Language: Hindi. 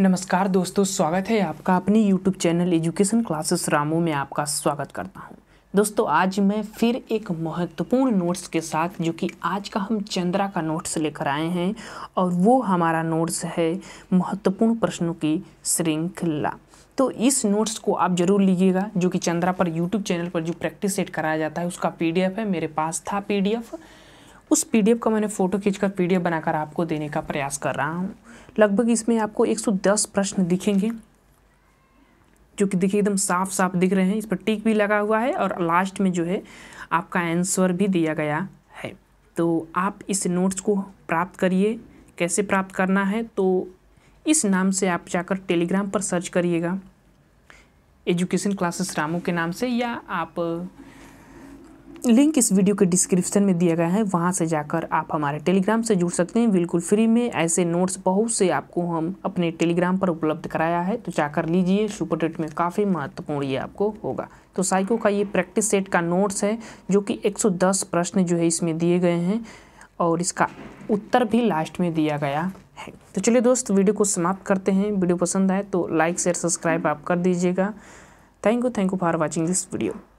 नमस्कार दोस्तों स्वागत है आपका अपने YouTube channel education classes Ramu में आपका स्वागत करता हूँ दोस्तों आज मैं फिर एक महत्वपूर्ण नोट्स के साथ जो कि आज का हम चंद्रा का नोट्स लेकर आए हैं और वो हमारा नोट्स है महत्वपूर्ण प्रश्नों की श्रृंखला तो इस नोट्स को आप जरूर लीजिएगा जो कि चंद्रा पर यूट्यूब चैनल पर जो प्रैक्टिस सेट कराया जाता है उसका पी है मेरे पास था पी उस एफ़ का मैंने फ़ोटो खींचकर एफ बनाकर आपको देने का प्रयास कर रहा हूँ लगभग इसमें आपको 110 प्रश्न दिखेंगे जो कि देखिए एकदम साफ साफ दिख रहे हैं इस पर टिक भी लगा हुआ है और लास्ट में जो है आपका आंसर भी दिया गया है तो आप इस नोट्स को प्राप्त करिए कैसे प्राप्त करना है तो इस नाम से आप जाकर टेलीग्राम पर सर्च करिएगा एजुकेशन क्लासेस रामू के नाम से या आप लिंक इस वीडियो के डिस्क्रिप्शन में दिया गया है वहाँ से जाकर आप हमारे टेलीग्राम से जुड़ सकते हैं बिल्कुल फ्री में ऐसे नोट्स बहुत से आपको हम अपने टेलीग्राम पर उपलब्ध कराया है तो जाकर लीजिए सुपर टेट में काफ़ी महत्वपूर्ण ये आपको होगा तो साइको का ये प्रैक्टिस सेट का नोट्स है जो कि एक प्रश्न जो है इसमें दिए गए हैं और इसका उत्तर भी लास्ट में दिया गया है तो चलिए दोस्त वीडियो को समाप्त करते हैं वीडियो पसंद आए तो लाइक शेयर सब्सक्राइब आप कर दीजिएगा thank you thank you for watching this video